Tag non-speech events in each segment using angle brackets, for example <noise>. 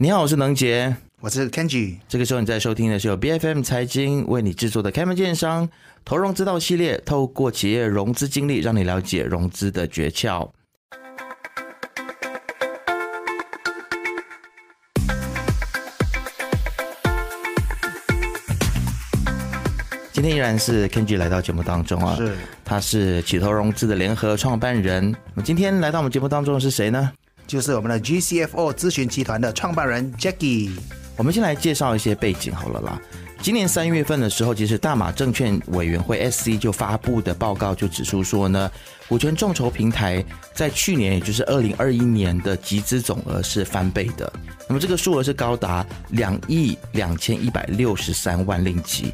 你好，我是能杰，我是 Kenji。这个时候你在收听的是由 BFM 财经为你制作的开门见商投融资道系列，透过企业融资经历，让你了解融资的诀窍。今天依然是 Kenji 来到节目当中啊，是，他是起投融资的联合创办人。那么今天来到我们节目当中的是谁呢？就是我们的 GCFO 咨询集团的创办人 Jackie，我们先来介绍一些背景好了啦。今年三月份的时候，其实大马证券委员会 SC 就发布的报告就指出说呢，股权众筹平台在去年也就是二零二一年的集资总额是翻倍的，那么这个数额是高达两亿两千一百六十三万令吉，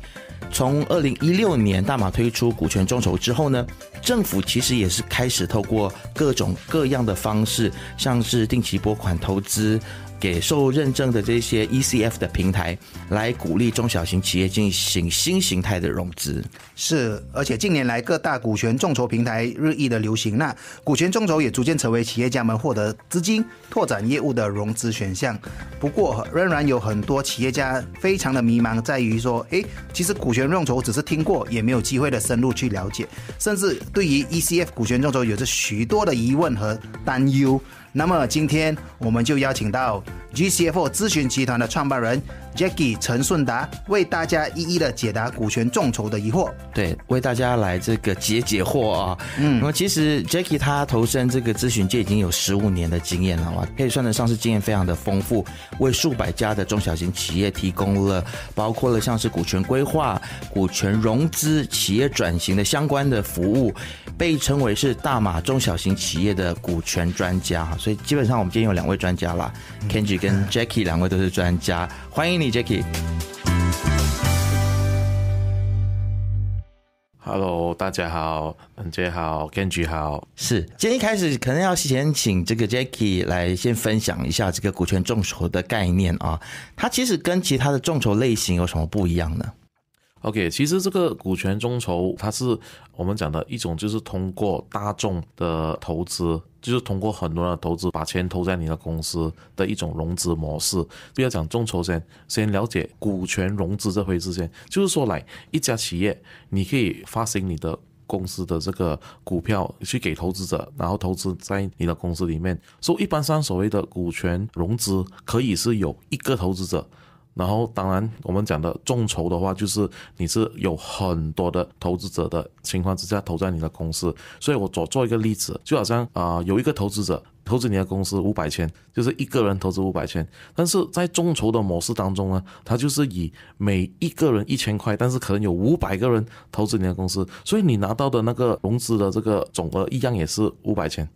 从二零一六年大马推出股权众筹之后呢，政府其实也是开始透过各种各样的方式，像是定期拨款投资。接受认证的这些 E C F 的平台，来鼓励中小型企业进行新形态的融资。是，而且近年来各大股权众筹平台日益的流行，那股权众筹也逐渐成为企业家们获得资金、拓展业务的融资选项。不过，仍然有很多企业家非常的迷茫，在于说，诶，其实股权众筹只是听过，也没有机会的深入去了解，甚至对于 E C F 股权众筹有着许多的疑问和担忧。那么今天我们就邀请到。GCF 咨询集团的创办人 j a c k i e 陈顺达为大家一一的解答股权众筹的疑惑。对，为大家来这个解解惑啊。嗯，那么其实 j a c k i e 他投身这个咨询界已经有十五年的经验了嘛，可以算得上是经验非常的丰富，为数百家的中小型企业提供了包括了像是股权规划、股权融资、企业转型的相关的服务，被称为是大马中小型企业的股权专家。所以基本上我们今天有两位专家啦 k e n j i 跟 j a c k i e 两位都是专家，欢迎你 j a c k e Hello，大家好，本杰好 k e n j i 好。是，今天一开始可能要先请这个 j a c k i e 来先分享一下这个股权众筹的概念啊，它其实跟其他的众筹类型有什么不一样呢？OK，其实这个股权众筹，它是我们讲的一种，就是通过大众的投资，就是通过很多人的投资，把钱投在你的公司的一种融资模式。不要讲众筹先，先了解股权融资这回事先。就是说，来一家企业，你可以发行你的公司的这个股票去给投资者，然后投资在你的公司里面。所以，一般上所谓的股权融资，可以是有一个投资者。然后，当然，我们讲的众筹的话，就是你是有很多的投资者的情况之下投在你的公司。所以我做做一个例子，就好像啊，有一个投资者投资你的公司五百千，就是一个人投资五百千。但是在众筹的模式当中呢，他就是以每一个人一千块，但是可能有五百个人投资你的公司，所以你拿到的那个融资的这个总额一样也是五百千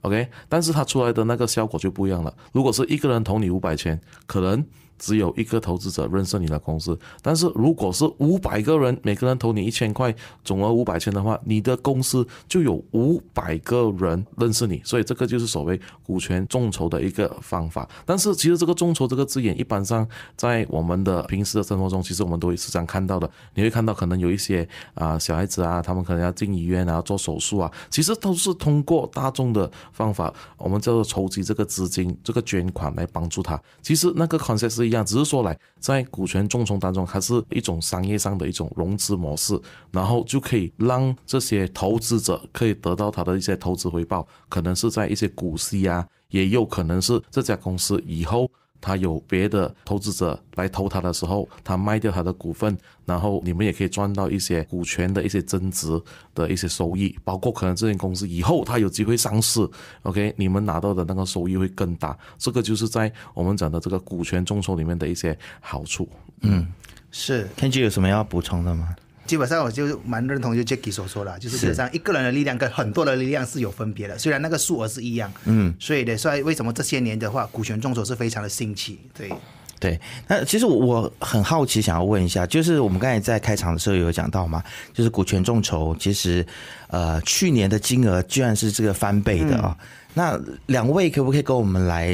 ，OK？但是它出来的那个效果就不一样了。如果是一个人投你五百千，可能。只有一个投资者认识你的公司，但是如果是五百个人，每个人投你一千块，总额五百千的话，你的公司就有五百个人认识你，所以这个就是所谓股权众筹的一个方法。但是其实这个众筹这个字眼，一般上在我们的平时的生活中，其实我们都时常看到的。你会看到可能有一些啊小孩子啊，他们可能要进医院啊做手术啊，其实都是通过大众的方法，我们叫做筹集这个资金、这个捐款来帮助他。其实那个 concept 是。一样，只是说来在股权众筹当中，它是一种商业上的一种融资模式，然后就可以让这些投资者可以得到他的一些投资回报，可能是在一些股息啊，也有可能是这家公司以后。他有别的投资者来投他的时候，他卖掉他的股份，然后你们也可以赚到一些股权的一些增值的一些收益，包括可能这些公司以后他有机会上市，OK，你们拿到的那个收益会更大。这个就是在我们讲的这个股权众筹里面的一些好处。嗯，是天机有什么要补充的吗？基本上我就蛮认同就 j a c k 所说的，就是基本上一个人的力量跟很多的力量是有分别的，虽然那个数额是一样，嗯，所以呢，所以为什么这些年的话，股权众筹是非常的兴起？对，对，那其实我很好奇，想要问一下，就是我们刚才在开场的时候有讲到嘛，就是股权众筹，其实呃，去年的金额居然是这个翻倍的啊。那两位可不可以跟我们来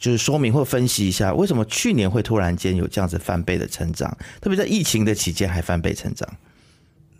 就是说明或分析一下，为什么去年会突然间有这样子翻倍的成长，特别在疫情的期间还翻倍成长？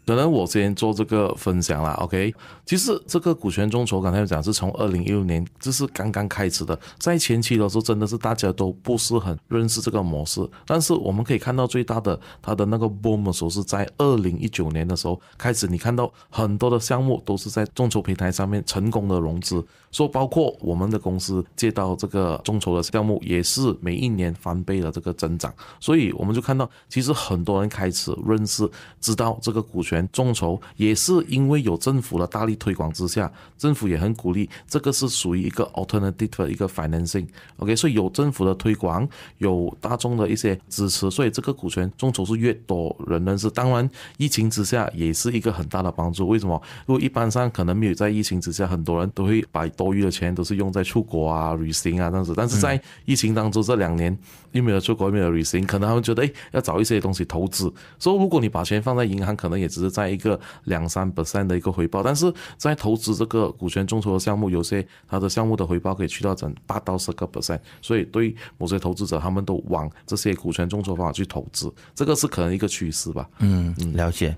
可能我先做这个分享啦 o k 其实这个股权众筹，刚才讲是从二零一六年，这是刚刚开始的。在前期的时候，真的是大家都不是很认识这个模式。但是我们可以看到，最大的它的那个 boom 时候是在二零一九年的时候开始。你看到很多的项目都是在众筹平台上面成功的融资，说包括我们的公司接到这个众筹的项目，也是每一年翻倍的这个增长。所以我们就看到，其实很多人开始认识、知道这个股权。众筹也是因为有政府的大力推广之下，政府也很鼓励，这个是属于一个 alternative 一个 financing，OK，所以有政府的推广，有大众的一些支持，所以这个股权众筹是越多人认识。当然疫情之下也是一个很大的帮助。为什么？如果一般上可能没有在疫情之下，很多人都会把多余的钱都是用在出国啊、旅行啊这样子，但是在疫情当中这两年又没有出国、没有旅行，可能他们觉得哎要找一些东西投资，所以如果你把钱放在银行，可能也只是在一个两三 percent 的一个回报，但是在投资这个股权众筹的项目，有些它的项目的回报可以去到整八到十个 percent，所以对某些投资者他们都往这些股权众筹方法去投资，这个是可能一个趋势吧。嗯嗯，了解。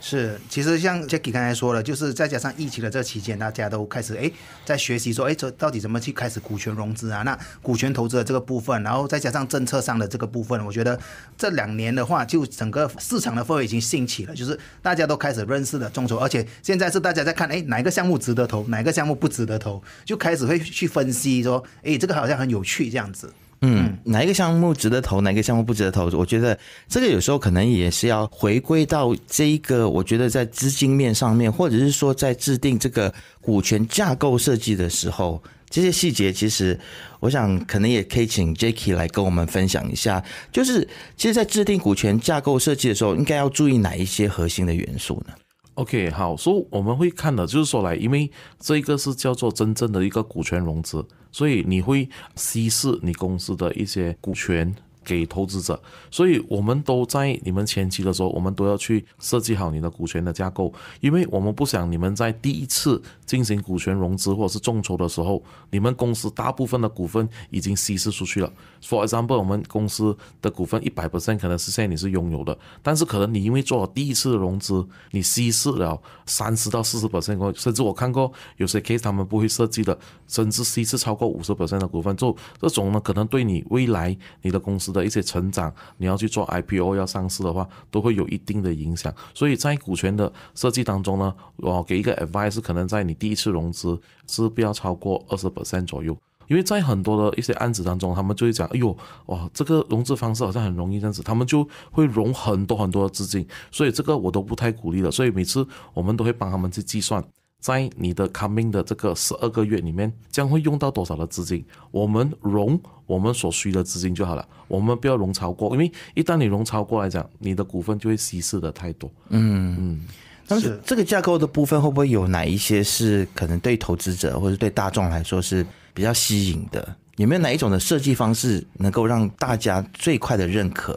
是，其实像 Jacky 刚才说了，就是再加上疫情的这期间，大家都开始哎在学习说哎这到底怎么去开始股权融资啊？那股权投资的这个部分，然后再加上政策上的这个部分，我觉得这两年的话，就整个市场的氛围已经兴起了，就是大家都开始认识了众筹，而且现在是大家在看哎哪个项目值得投，哪个项目不值得投，就开始会去分析说哎这个好像很有趣这样子。嗯，哪一个项目值得投，哪一个项目不值得投？我觉得这个有时候可能也是要回归到这一个。我觉得在资金面上面，或者是说在制定这个股权架构设计的时候，这些细节其实，我想可能也可以请 Jacky 来跟我们分享一下。就是，其实，在制定股权架构设计的时候，应该要注意哪一些核心的元素呢？OK，好，所以我们会看的，就是说来，因为这个是叫做真正的一个股权融资，所以你会稀释你公司的一些股权。给投资者，所以我们都在你们前期的时候，我们都要去设计好你的股权的架构，因为我们不想你们在第一次进行股权融资或者是众筹的时候，你们公司大部分的股份已经稀释出去了。For example，我们公司的股份一百 percent 可能是现在你是拥有的，但是可能你因为做了第一次的融资，你稀释了三十到四十 percent，甚至我看过有些 case 他们不会设计的，甚至稀释超过五十 percent 的股份，就这种呢，可能对你未来你的公司的。的一些成长，你要去做 IPO 要上市的话，都会有一定的影响。所以在股权的设计当中呢，我给一个 advice，可能在你第一次融资是不要超过二十 percent 左右，因为在很多的一些案子当中，他们就会讲，哎呦，哇，这个融资方式好像很容易这样子，他们就会融很多很多的资金，所以这个我都不太鼓励了。所以每次我们都会帮他们去计算。在你的 coming 的这个十二个月里面，将会用到多少的资金？我们融我们所需的资金就好了，我们不要融超过，因为一旦你融超过来讲，你的股份就会稀释的太多。嗯嗯，但是这个架构的部分会不会有哪一些是可能对投资者或者对大众来说是比较吸引的？有没有哪一种的设计方式能够让大家最快的认可？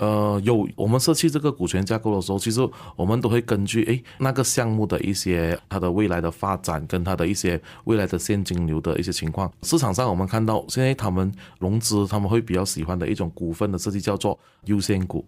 呃，有我们设计这个股权架构的时候，其实我们都会根据诶那个项目的一些它的未来的发展，跟它的一些未来的现金流的一些情况。市场上我们看到，现在他们融资他们会比较喜欢的一种股份的设计叫做优先股，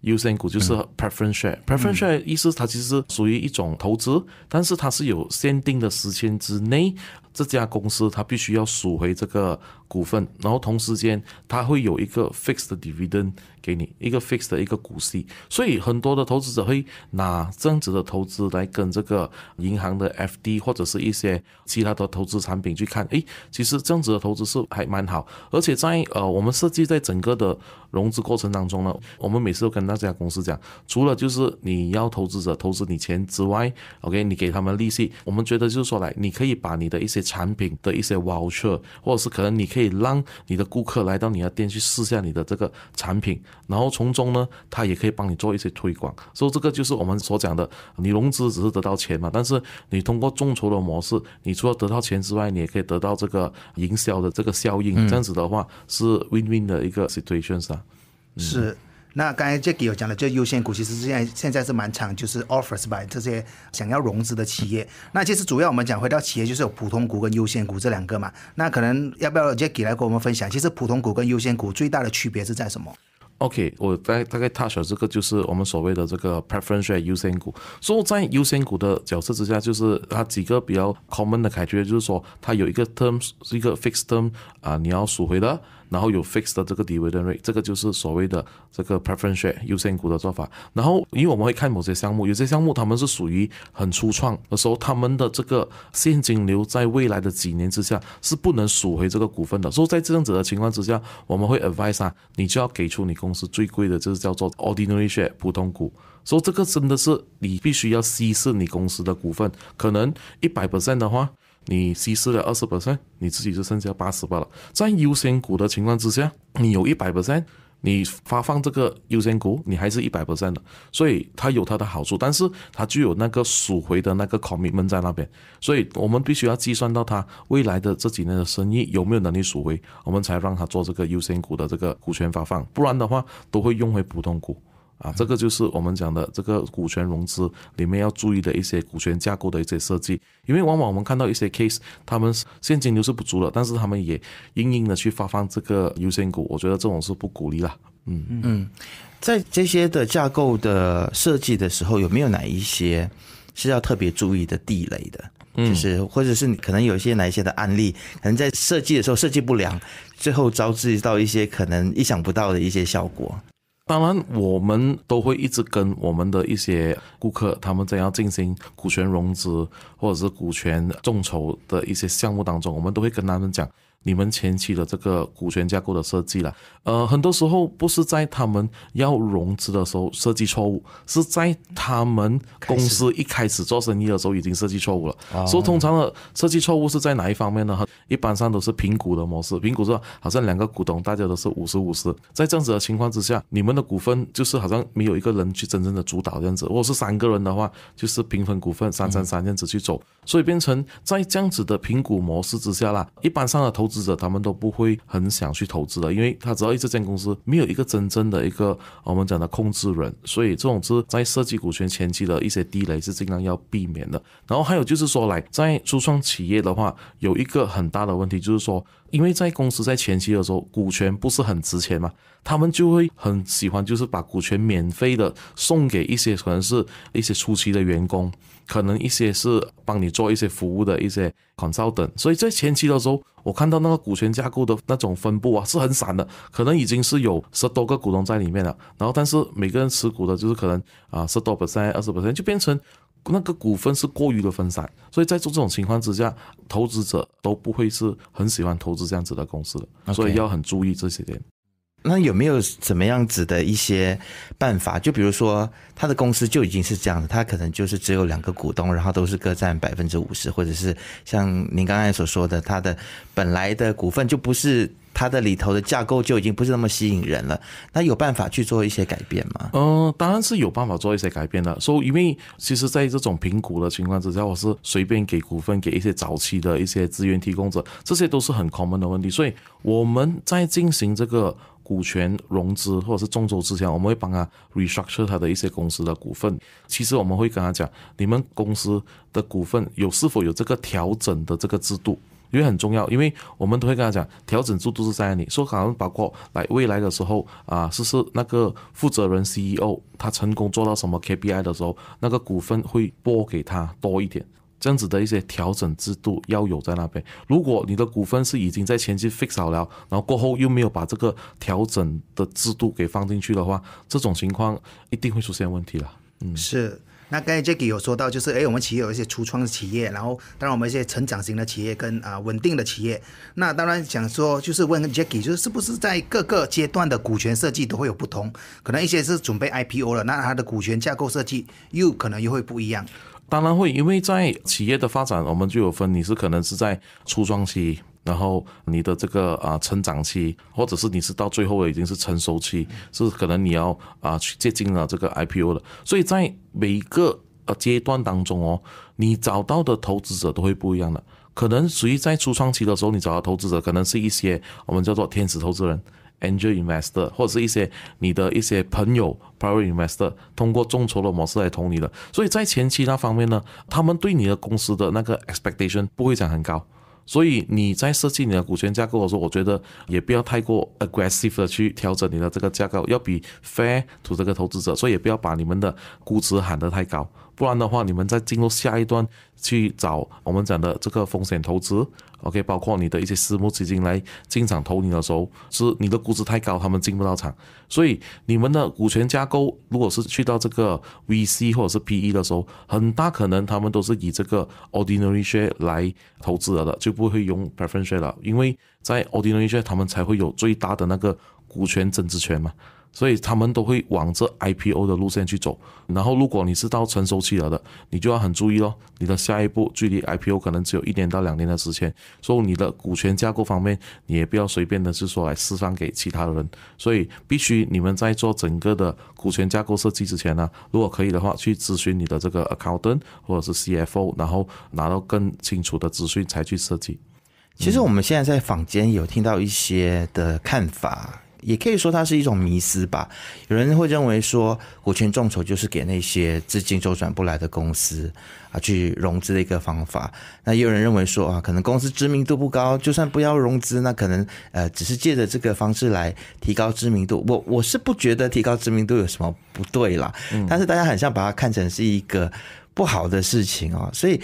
优先股就是 preference，preference 意思它其实属于一种投资，但是它是有限定的时间之内。这家公司它必须要赎回这个股份，然后同时间它会有一个 fixed dividend 给你一个 fixed 的一个股息，所以很多的投资者会拿这样子的投资来跟这个银行的 FD 或者是一些其他的投资产品去看，诶，其实这样子的投资是还蛮好，而且在呃我们设计在整个的融资过程当中呢，我们每次都跟那家公司讲，除了就是你要投资者投资你钱之外，OK 你给他们利息，我们觉得就是说来，你可以把你的一些。产品的一些 voucher，或者是可能你可以让你的顾客来到你的店去试下你的这个产品，然后从中呢，他也可以帮你做一些推广。所以这个就是我们所讲的，你融资只是得到钱嘛，但是你通过众筹的模式，你除了得到钱之外，你也可以得到这个营销的这个效应。这样子的话是 win win 的一个 situation 吧？是。那刚才 Jacky 有讲了，就优先股其实现在现在是蛮场，就是 offers by 这些想要融资的企业。那其实主要我们讲回到企业，就是有普通股跟优先股这两个嘛。那可能要不要 Jacky 来跟我们分享？其实普通股跟优先股最大的区别是在什么？OK，我大大概他说这个就是我们所谓的这个 p r e f e r n i e l 优先股。所以在优先股的角色之下，就是它几个比较 common 的感觉，就是说它有一个 term 是一个 fixed term 啊，你要赎回的。然后有 fixed 的这个 dividend rate，这个就是所谓的这个 p r e f e r r e n share 优先股的做法。然后因为我们会看某些项目，有些项目他们是属于很初创的时候，他们的这个现金流在未来的几年之下是不能赎回这个股份的。所以在这样子的情况之下，我们会 advise 啊，你就要给出你公司最贵的，就是叫做 ordinary share 普通股。说这个真的是你必须要稀释你公司的股份，可能一百 percent 的话。你稀释了二十 percent，你自己就剩下八十八了。在优先股的情况之下，你有一百 percent，你发放这个优先股，你还是一百 percent 的，所以它有它的好处，但是它具有那个赎回的那个 e n 们在那边，所以我们必须要计算到它未来的这几年的生意有没有能力赎回，我们才让它做这个优先股的这个股权发放，不然的话都会用回普通股。啊，这个就是我们讲的这个股权融资里面要注意的一些股权架构的一些设计，因为往往我们看到一些 case，他们现金流是不足的，但是他们也硬硬的去发放这个优先股，我觉得这种是不鼓励啦。嗯嗯，在这些的架构的设计的时候，有没有哪一些是要特别注意的地雷的？就是或者是可能有一些哪一些的案例，可能在设计的时候设计不良，最后招致到一些可能意想不到的一些效果。当然，我们都会一直跟我们的一些顾客，他们怎样进行股权融资，或者是股权众筹的一些项目当中，我们都会跟他们讲。你们前期的这个股权架构的设计了，呃，很多时候不是在他们要融资的时候设计错误，是在他们公司一开始做生意的时候已经设计错误了。所以通常的设计错误是在哪一方面呢？一般上都是评估的模式，评估说好像两个股东，大家都是五十五十，在这样子的情况之下，你们的股份就是好像没有一个人去真正的主导这样子，如果是三个人的话，就是平分股份三三三这样子去走，所以变成在这样子的评估模式之下啦，一般上的投资。投资者他们都不会很想去投资的，因为他知道这间公司没有一个真正的一个我们讲的控制人，所以这种是在设计股权前期的一些地雷是尽量要避免的。然后还有就是说来，在初创企业的话，有一个很大的问题就是说，因为在公司在前期的时候，股权不是很值钱嘛，他们就会很喜欢就是把股权免费的送给一些可能是一些初期的员工，可能一些是帮你做一些服务的一些广告等，所以在前期的时候。我看到那个股权架构的那种分布啊，是很散的，可能已经是有十多个股东在里面了。然后，但是每个人持股的就是可能啊，十多 percent、二十 percent，就变成那个股份是过于的分散。所以在这种情况之下，投资者都不会是很喜欢投资这样子的公司的，所以要很注意这些点。那有没有怎么样子的一些办法？就比如说，他的公司就已经是这样的，他可能就是只有两个股东，然后都是各占百分之五十，或者是像您刚才所说的，他的本来的股份就不是他的里头的架构就已经不是那么吸引人了。那有办法去做一些改变吗？嗯，当然是有办法做一些改变的。所以，因为其实在这种评估的情况之下，我是随便给股份给一些早期的一些资源提供者，这些都是很 common 的问题。所以我们在进行这个。股权融资或者是众筹之前，我们会帮他 restructure 他的一些公司的股份。其实我们会跟他讲，你们公司的股份有是否有这个调整的这个制度，因为很重要。因为我们都会跟他讲，调整制度是在哪里。说好像包括来未来的时候啊，是是那个负责人 CEO 他成功做到什么 KPI 的时候，那个股份会拨给他多一点。这样子的一些调整制度要有在那边。如果你的股份是已经在前期 fix 好了，然后过后又没有把这个调整的制度给放进去的话，这种情况一定会出现问题了。嗯，是。那刚才 Jacky 有说到，就是诶，我们企业有一些初创企业，然后当然我们一些成长型的企业跟啊稳定的企业，那当然想说就是问 Jacky，就是是不是在各个阶段的股权设计都会有不同？可能一些是准备 IPO 了，那它的股权架构设计又可能又会不一样。当然会，因为在企业的发展，我们就有分你是可能是在初创期，然后你的这个啊成长期，或者是你是到最后已经是成熟期，是可能你要啊去接近了这个 IPO 了。所以在每一个呃阶段当中哦，你找到的投资者都会不一样的。可能属于在初创期的时候，你找到投资者可能是一些我们叫做天使投资人。Angel investor 或者是一些你的一些朋友 Private investor 通过众筹的模式来投你的，所以在前期那方面呢，他们对你的公司的那个 expectation 不会讲很高，所以你在设计你的股权架构的时候，我觉得也不要太过 aggressive 的去调整你的这个架构，要比 fair to 这个投资者，所以也不要把你们的估值喊得太高。不然的话，你们在进入下一段去找我们讲的这个风险投资，OK，包括你的一些私募基金来进场投你的时候，是你的估值太高，他们进不到场。所以你们的股权架构如果是去到这个 VC 或者是 PE 的时候，很大可能他们都是以这个 ordinary share 来投资的，就不会用 preference 了，因为在 ordinary share 他们才会有最大的那个股权增值权嘛。所以他们都会往这 IPO 的路线去走，然后如果你是到成熟期了的，你就要很注意哦，你的下一步距离 IPO 可能只有一年到两年的时间，所以你的股权架构方面你也不要随便的，就是说来释放给其他的人，所以必须你们在做整个的股权架构设计之前呢，如果可以的话，去咨询你的这个 accountant 或者是 CFO，然后拿到更清楚的资讯才去设计。其实我们现在在坊间有听到一些的看法。也可以说它是一种迷思吧。有人会认为说，股权众筹就是给那些资金周转不来的公司啊去融资的一个方法。那也有人认为说啊，可能公司知名度不高，就算不要融资，那可能呃只是借着这个方式来提高知名度。我我是不觉得提高知名度有什么不对啦。嗯。但是大家很像把它看成是一个不好的事情哦，所以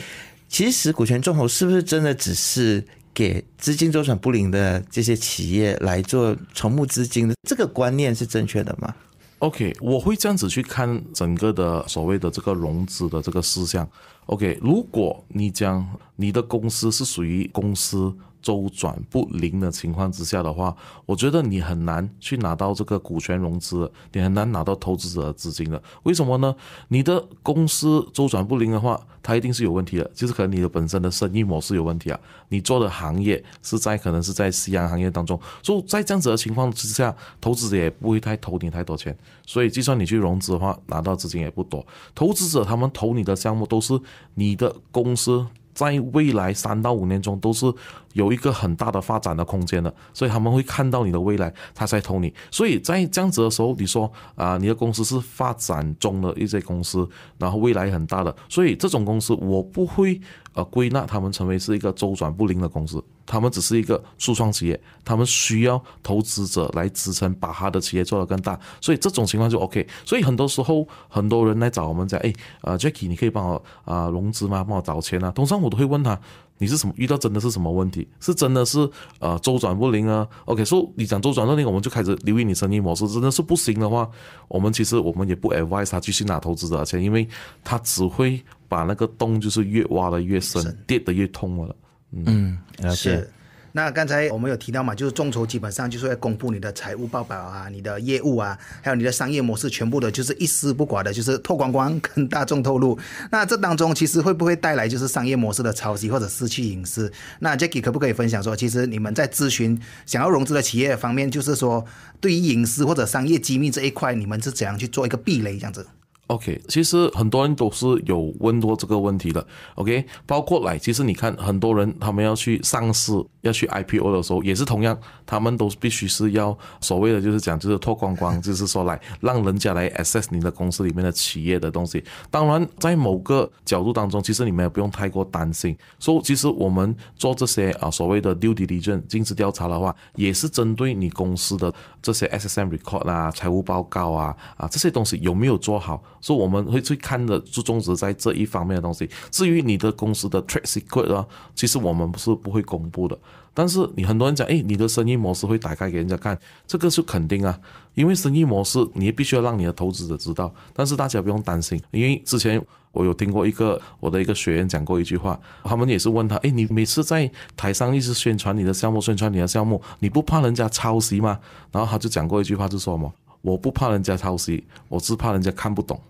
其实股权众筹是不是真的只是？给资金周转不灵的这些企业来做筹募资金的这个观念是正确的吗？OK，我会这样子去看整个的所谓的这个融资的这个事项。OK，如果你讲你的公司是属于公司。周转不灵的情况之下的话，我觉得你很难去拿到这个股权融资，你很难拿到投资者的资金的。为什么呢？你的公司周转不灵的话，它一定是有问题的，就是可能你的本身的生意模式有问题啊。你做的行业是在可能是在夕阳行业当中，所以在这样子的情况之下，投资者也不会太投你太多钱。所以，就算你去融资的话，拿到资金也不多。投资者他们投你的项目，都是你的公司在未来三到五年中都是。有一个很大的发展的空间的，所以他们会看到你的未来，他才投你。所以在这样子的时候，你说啊，你的公司是发展中的一些公司，然后未来很大的，所以这种公司我不会呃归纳他们成为是一个周转不灵的公司，他们只是一个初创企业，他们需要投资者来支撑，把他的企业做得更大，所以这种情况就 OK。所以很多时候很多人来找我们讲，哎呃 Jacky，你可以帮我啊融资吗？帮我找钱啊？通常我都会问他。你是什么遇到真的是什么问题？是真的是呃周转不灵啊？OK，所以你讲周转不灵，我们就开始留意你生意模式。真的是不行的话，我们其实我们也不 advise 他继续拿投资的钱，因为他只会把那个洞就是越挖的越深，跌的越痛了。嗯，是。那刚才我们有提到嘛，就是众筹基本上就是要公布你的财务报表啊，你的业务啊，还有你的商业模式，全部的就是一丝不挂的，就是透光光跟大众透露。那这当中其实会不会带来就是商业模式的抄袭或者失去隐私？那 j a c k e 可不可以分享说，其实你们在咨询想要融资的企业方面，就是说对于隐私或者商业机密这一块，你们是怎样去做一个避雷这样子？OK，其实很多人都是有问过这个问题的。OK，包括来，其实你看，很多人他们要去上市、要去 IPO 的时候，也是同样，他们都必须是要所谓的就是讲就是脱光光，就是说来让人家来 access 你的公司里面的企业的东西。当然，在某个角度当中，其实你们也不用太过担心。所、以其实我们做这些啊所谓的 due diligence 尽职调查的话，也是针对你公司的这些 SSM record 啊、财务报告啊啊这些东西有没有做好。以我们会去看的，就重是在这一方面的东西。至于你的公司的 trade secret 啊，其实我们是不会公布的。但是你很多人讲，哎，你的生意模式会打开给人家看，这个是肯定啊，因为生意模式你必须要让你的投资者知道。但是大家不用担心，因为之前我有听过一个我的一个学员讲过一句话，他们也是问他，哎，你每次在台上一直宣传你的项目，宣传你的项目，你不怕人家抄袭吗？然后他就讲过一句话，就说嘛，我不怕人家抄袭，我只怕人家看不懂。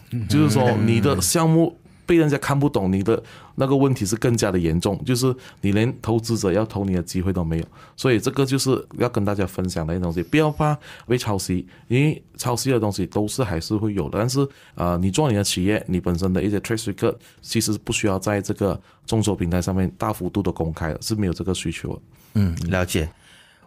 <laughs> 就是说，你的项目被人家看不懂，你的那个问题是更加的严重。就是你连投资者要投你的机会都没有，所以这个就是要跟大家分享的一些东西，不要怕被抄袭，因为抄袭的东西都是还是会有的。但是啊，你做你的企业，你本身的一些 track r e c o r 其实不需要在这个众筹平台上面大幅度的公开了，是没有这个需求嗯，了解。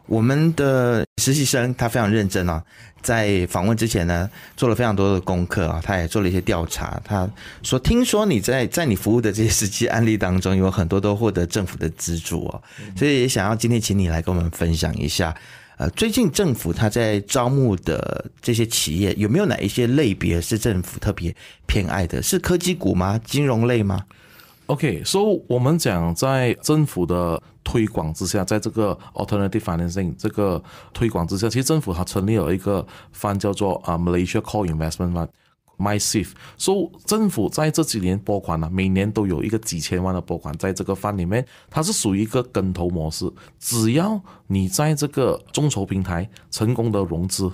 我们的实习生他非常认真啊，在访问之前呢，做了非常多的功课啊，他也做了一些调查。他说：“听说你在在你服务的这些实际案例当中，有很多都获得政府的资助哦，所以也想要今天请你来跟我们分享一下。呃，最近政府他在招募的这些企业，有没有哪一些类别是政府特别偏爱的？是科技股吗？金融类吗？”OK，so 我们讲在政府的。推广之下，在这个 alternative financing 这个推广之下，其实政府还成立了一个 fund 叫做啊 Malaysia Core Investment Fund MySafe。所以政府在这几年拨款呢，每年都有一个几千万的拨款在这个方里面，它是属于一个跟投模式。只要你在这个众筹平台成功的融资，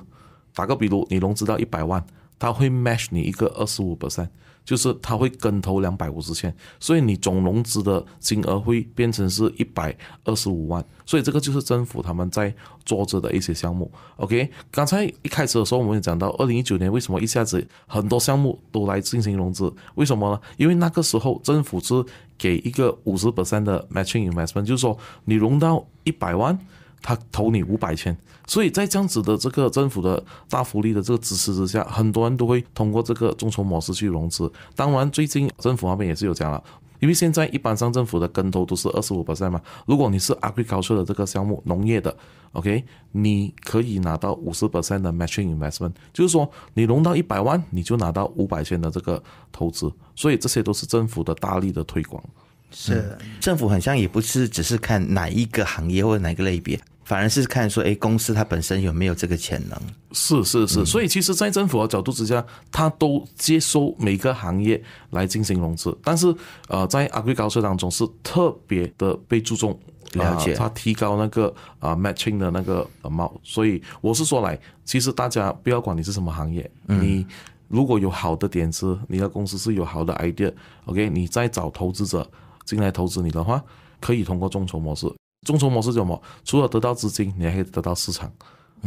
打个比如，你融资到一百万，它会 match 你一个二十五 percent。就是它会跟投两百五十千，所以你总融资的金额会变成是一百二十五万，所以这个就是政府他们在做着的一些项目。OK，刚才一开始的时候我们也讲到，二零一九年为什么一下子很多项目都来进行融资？为什么呢？因为那个时候政府是给一个五十百分的 matching investment，就是说你融到一百万。他投你五百千，所以在这样子的这个政府的大福利的这个支持之下，很多人都会通过这个众筹模式去融资。当然，最近政府方面也是有讲了，因为现在一般上政府的跟投都是二十五 percent 嘛。如果你是 a g r i c u l t u r e 的这个项目，农业的，OK，你可以拿到五十 percent 的 matching investment，就是说你融到一百万，你就拿到五百千的这个投资。所以这些都是政府的大力的推广。是，政府好像也不是只是看哪一个行业或者哪个类别。反而是看说，哎，公司它本身有没有这个潜能？是是是，所以其实，在政府的角度之下，它都接收每个行业来进行融资。但是，呃，在阿贵高速当中是特别的被注重，了解它提高那个啊 matching 的那个帽，所以，我是说来，其实大家不要管你是什么行业，你如果有好的点子，你的公司是有好的 idea，OK，你再找投资者进来投资你的话，可以通过众筹模式。众筹模式怎么？除了得到资金，你还可以得到市场。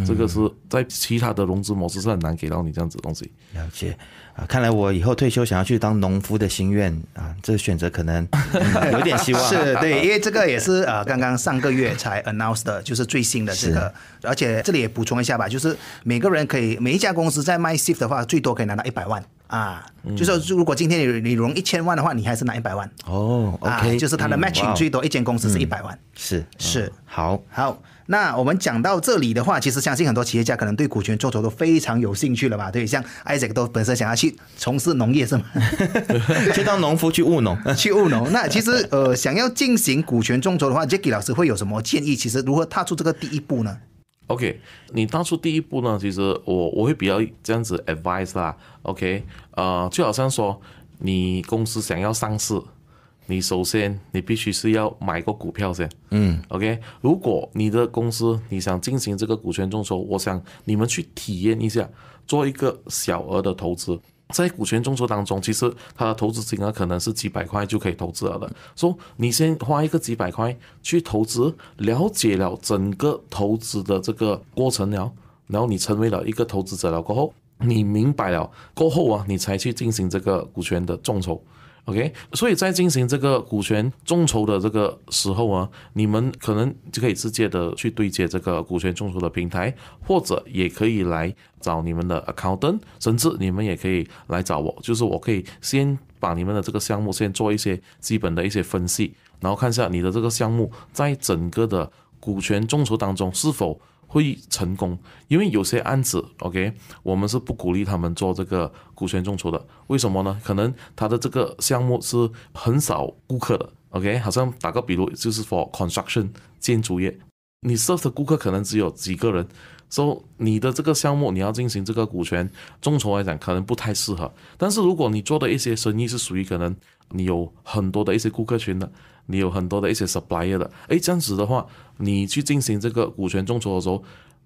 这个是在其他的融资模式是很难给到你这样子东西。了解啊，看来我以后退休想要去当农夫的心愿啊，这选择可能 <laughs> 有点希望。是，对，因为这个也是啊，刚刚上个月才 announced，就是最新的这个。而且这里也补充一下吧，就是每个人可以每一家公司在卖 s i f t 的话，最多可以拿到一百万啊。就是如果今天你你融一千万的话，你还是拿一百万。哦，OK，就是它的 matching 最多一间公司是一百万。是是，好，好。那我们讲到这里的话，其实相信很多企业家可能对股权众筹都非常有兴趣了吧？对，像 Isaac 都本身想要去从事农业，是吗？<laughs> <laughs> 去当农夫，去务农，<laughs> 去务农。那其实呃，想要进行股权众筹的话 j a c k e 老师会有什么建议？其实如何踏出这个第一步呢？OK，你踏出第一步呢，其实我我会比较这样子 a d v i s e 啦。OK，呃，就好像说你公司想要上市。你首先，你必须是要买过股票先，嗯，OK。如果你的公司你想进行这个股权众筹，我想你们去体验一下，做一个小额的投资，在股权众筹当中，其实它的投资金额可能是几百块就可以投资了的。说你先花一个几百块去投资，了解了整个投资的这个过程了，然后你成为了一个投资者了过后，你明白了过后啊，你才去进行这个股权的众筹。OK，所以在进行这个股权众筹的这个时候啊，你们可能就可以直接的去对接这个股权众筹的平台，或者也可以来找你们的 accountant，甚至你们也可以来找我，就是我可以先把你们的这个项目先做一些基本的一些分析，然后看一下你的这个项目在整个的。股权众筹当中是否会成功？因为有些案子，OK，我们是不鼓励他们做这个股权众筹的。为什么呢？可能他的这个项目是很少顾客的。OK，好像打个比如，就是说 construction 建筑业，你 s e a 顾客可能只有几个人，所以你的这个项目你要进行这个股权众筹来讲，可能不太适合。但是如果你做的一些生意是属于可能你有很多的一些顾客群的。你有很多的一些 supplier 的，哎，这样子的话，你去进行这个股权众筹的时候，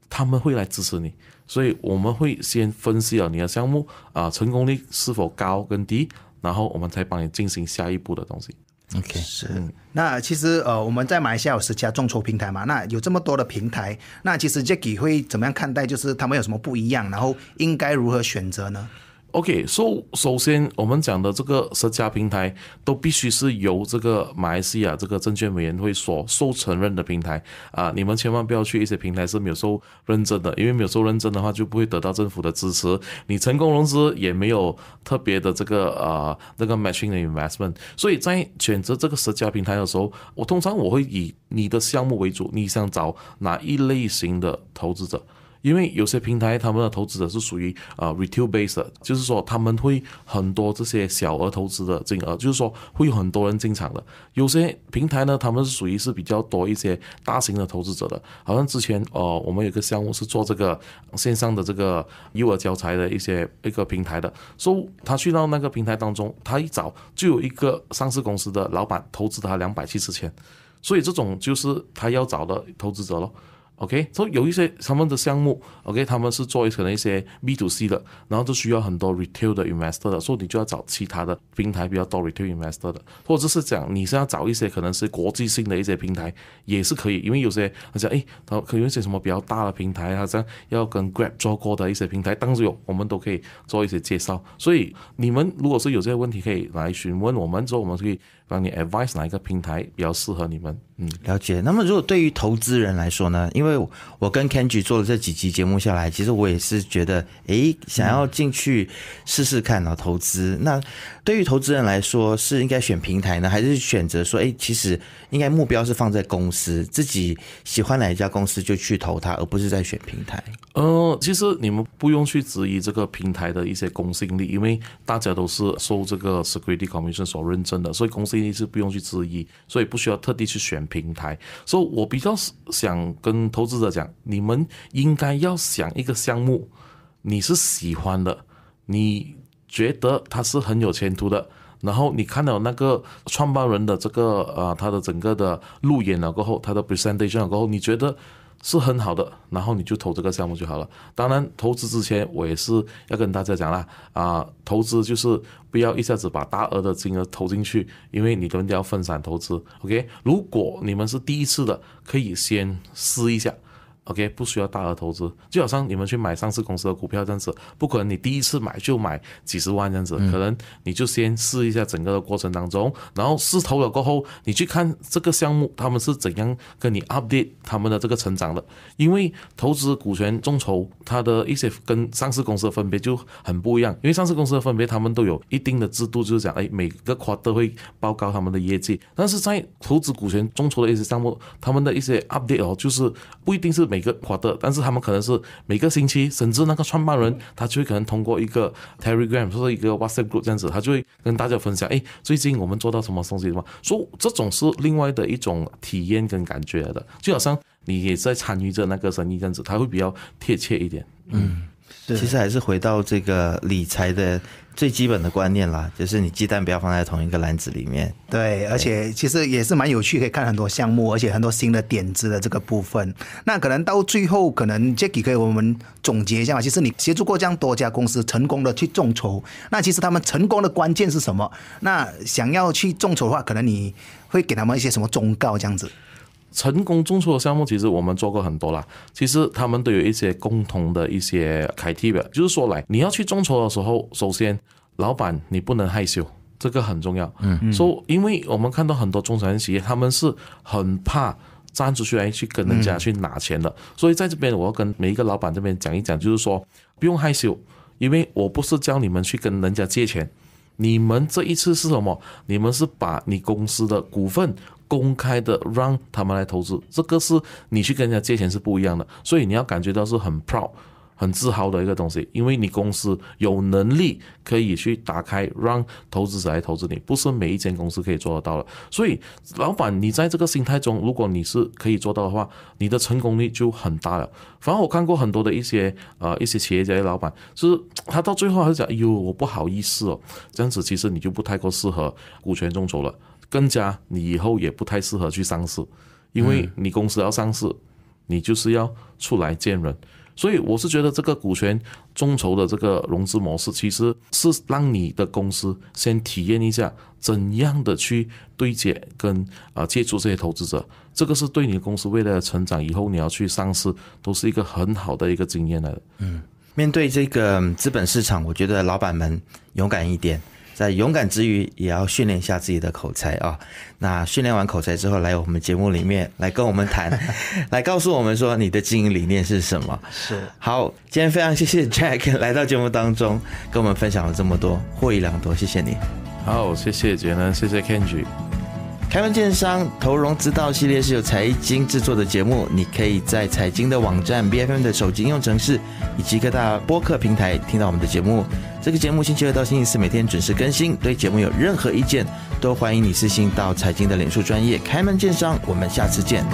他们会来支持你，所以我们会先分析了你的项目啊，成功率是否高跟低，然后我们才帮你进行下一步的东西。OK，是。那其实呃，我们在马来西亚有十家众筹平台嘛，那有这么多的平台，那其实 Jacky 会怎么样看待？就是他们有什么不一样，然后应该如何选择呢？OK，首首先我们讲的这个十家平台都必须是由这个马来西亚这个证券委员会所受承认的平台啊，你们千万不要去一些平台是没有受认证的，因为没有受认证的话就不会得到政府的支持，你成功融资也没有特别的这个呃那个 matching 的 investment，所以在选择这个十家平台的时候，我通常我会以你的项目为主，你想找哪一类型的投资者？因为有些平台，他们的投资者是属于啊 retail base 的，就是说他们会很多这些小额投资的金额，就是说会有很多人进场的。有些平台呢，他们是属于是比较多一些大型的投资者的。好像之前哦，我们有个项目是做这个线上的这个幼儿教材的一些一个平台的，说他去到那个平台当中，他一找就有一个上市公司的老板投资他两百七十千，所以这种就是他要找的投资者喽。OK，所以有一些他们的项目，OK，他们是做一些可能一些 B to C 的，然后就需要很多 retail 的 investor 的，所以你就要找其他的平台比较多 retail investor 的，或者是讲你是要找一些可能是国际性的一些平台也是可以，因为有些好像诶，他可有一些什么比较大的平台，好像要跟 Grab 做过的一些平台，当时有我们都可以做一些介绍，所以你们如果是有这些问题可以来询问我们，之后我们可以。帮你 advise 哪一个平台比较适合你们？嗯，了解。那么，如果对于投资人来说呢？因为我跟 Kenji 做了这几期节目下来，其实我也是觉得，诶，想要进去试试看啊，投资。那对于投资人来说，是应该选平台呢，还是选择说，诶，其实应该目标是放在公司，自己喜欢哪一家公司就去投它，而不是在选平台。呃，其实你们不用去质疑这个平台的一些公信力，因为大家都是受这个 s e c u r i t y Commission 所认证的，所以公司。是不用去质疑，所以不需要特地去选平台。所以，我比较想跟投资者讲，你们应该要想一个项目，你是喜欢的，你觉得它是很有前途的，然后你看到那个创办人的这个啊，他的整个的路演了过后，他的 presentation 了过后，你觉得。是很好的，然后你就投这个项目就好了。当然，投资之前我也是要跟大家讲啦，啊，投资就是不要一下子把大额的金额投进去，因为你都要分散投资。OK，如果你们是第一次的，可以先试一下。OK，不需要大额投资，就好像你们去买上市公司的股票这样子，不可能你第一次买就买几十万这样子，可能你就先试一下整个的过程当中，然后试投了过后，你去看这个项目他们是怎样跟你 update 他们的这个成长的，因为投资股权众筹它的一些跟上市公司的分别就很不一样，因为上市公司的分别他们都有一定的制度，就是讲哎每个 quarter 会报告他们的业绩，但是在投资股权众筹的一些项目，他们的一些 update 哦，就是不一定是。每个花的，但是他们可能是每个星期，甚至那个创办人，他就会可能通过一个 Telegram 或者一个 WhatsApp group 这样子，他就会跟大家分享，哎，最近我们做到什么东西的话，说这种是另外的一种体验跟感觉的，就好像你也在参与着那个生意这样子，他会比较贴切一点。嗯，其实还是回到这个理财的。最基本的观念啦，就是你鸡蛋不要放在同一个篮子里面。对，而且其实也是蛮有趣，可以看很多项目，而且很多新的点子的这个部分。那可能到最后，可能杰克可以我们总结一下嘛。其实你协助过这样多家公司成功的去众筹，那其实他们成功的关键是什么？那想要去众筹的话，可能你会给他们一些什么忠告这样子？成功众筹的项目，其实我们做过很多啦。其实他们都有一些共同的一些开题 i 就是说来你要去众筹的时候，首先老板你不能害羞，这个很重要。嗯嗯。说，因为我们看到很多中小企业，他们是很怕站出去来去跟人家去拿钱的。所以在这边，我要跟每一个老板这边讲一讲，就是说不用害羞，因为我不是教你们去跟人家借钱，你们这一次是什么？你们是把你公司的股份。公开的让他们来投资，这个是你去跟人家借钱是不一样的，所以你要感觉到是很 proud、很自豪的一个东西，因为你公司有能力可以去打开，让投资者来投资你，不是每一间公司可以做得到的。所以，老板，你在这个心态中，如果你是可以做到的话，你的成功率就很大了。反正我看过很多的一些呃一些企业家的老板，是他到最后还是讲，哎呦，我不好意思哦，这样子其实你就不太过适合股权众筹了。更加，你以后也不太适合去上市，因为你公司要上市，你就是要出来见人。所以我是觉得这个股权众筹的这个融资模式，其实是让你的公司先体验一下怎样的去对接跟啊，接触这些投资者。这个是对你的公司未来的成长，以后你要去上市，都是一个很好的一个经验的。嗯，面对这个资本市场，我觉得老板们勇敢一点。在勇敢之余，也要训练一下自己的口才啊！那训练完口才之后，来我们节目里面来跟我们谈，<laughs> 来告诉我们说你的经营理念是什么？是好，今天非常谢谢 Jack 来到节目当中，跟我们分享了这么多，获益良多，谢谢你。好，谢谢杰伦，谢谢 Kenji。开门见商投融资道系列是由财经制作的节目，你可以在财经的网站、B F M 的手机应用程式以及各大播客平台听到我们的节目。这个节目星期二到星期四每天准时更新。对节目有任何意见，都欢迎你私信到财经的脸书专业。开门见山，我们下次见。